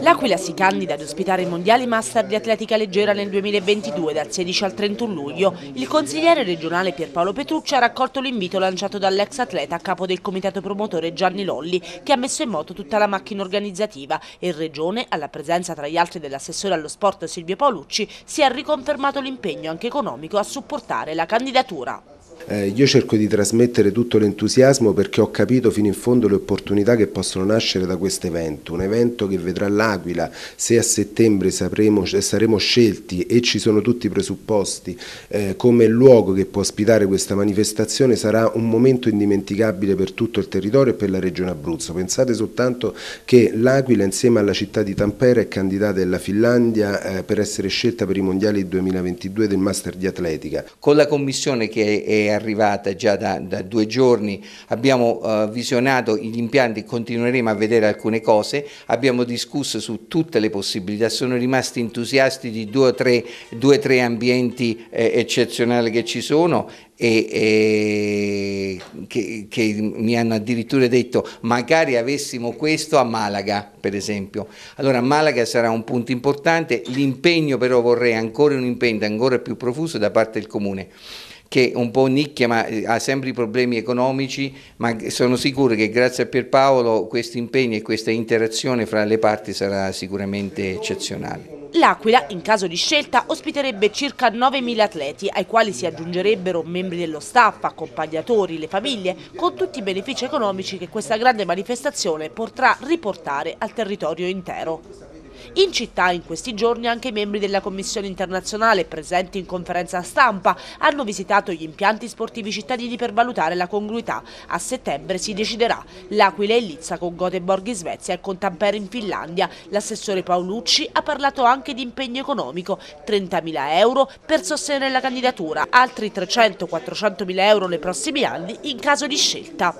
L'Aquila si candida ad ospitare i mondiali master di atletica leggera nel 2022 dal 16 al 31 luglio. Il consigliere regionale Pierpaolo Petrucci ha raccolto l'invito lanciato dall'ex atleta a capo del comitato promotore Gianni Lolli che ha messo in moto tutta la macchina organizzativa e in regione, alla presenza tra gli altri dell'assessore allo sport Silvio Paolucci, si è riconfermato l'impegno anche economico a supportare la candidatura. Eh, io cerco di trasmettere tutto l'entusiasmo perché ho capito fino in fondo le opportunità che possono nascere da questo evento, un evento che vedrà l'Aquila, se a settembre sapremo, eh, saremo scelti e ci sono tutti i presupposti eh, come luogo che può ospitare questa manifestazione sarà un momento indimenticabile per tutto il territorio e per la regione Abruzzo. Pensate soltanto che l'Aquila insieme alla città di Tampere è candidata della Finlandia eh, per essere scelta per i mondiali 2022 del Master di Atletica. Con la commissione che è arrivata già da, da due giorni, abbiamo eh, visionato gli impianti, continueremo a vedere alcune cose, abbiamo discusso su tutte le possibilità, sono rimasti entusiasti di due o tre, due tre ambienti eh, eccezionali che ci sono e, e che, che, mi hanno addirittura detto magari avessimo questo a Malaga per esempio allora Malaga sarà un punto importante l'impegno però vorrei ancora un impegno ancora più profuso da parte del comune che un po' nicchia ma eh, ha sempre i problemi economici, ma sono sicuro che grazie a Pierpaolo questo impegno e questa interazione fra le parti sarà sicuramente eccezionale. L'Aquila, in caso di scelta, ospiterebbe circa 9.000 atleti, ai quali si aggiungerebbero membri dello staff, accompagnatori, le famiglie, con tutti i benefici economici che questa grande manifestazione potrà riportare al territorio intero. In città in questi giorni anche i membri della Commissione internazionale presenti in conferenza stampa hanno visitato gli impianti sportivi cittadini per valutare la congruità. A settembre si deciderà l'Aquila e Lizza con Göteborg in Svezia e con Tampere in Finlandia. L'assessore Paolucci ha parlato anche di impegno economico, 30.000 euro per sostenere la candidatura, altri 300-400.000 euro nei prossimi anni in caso di scelta.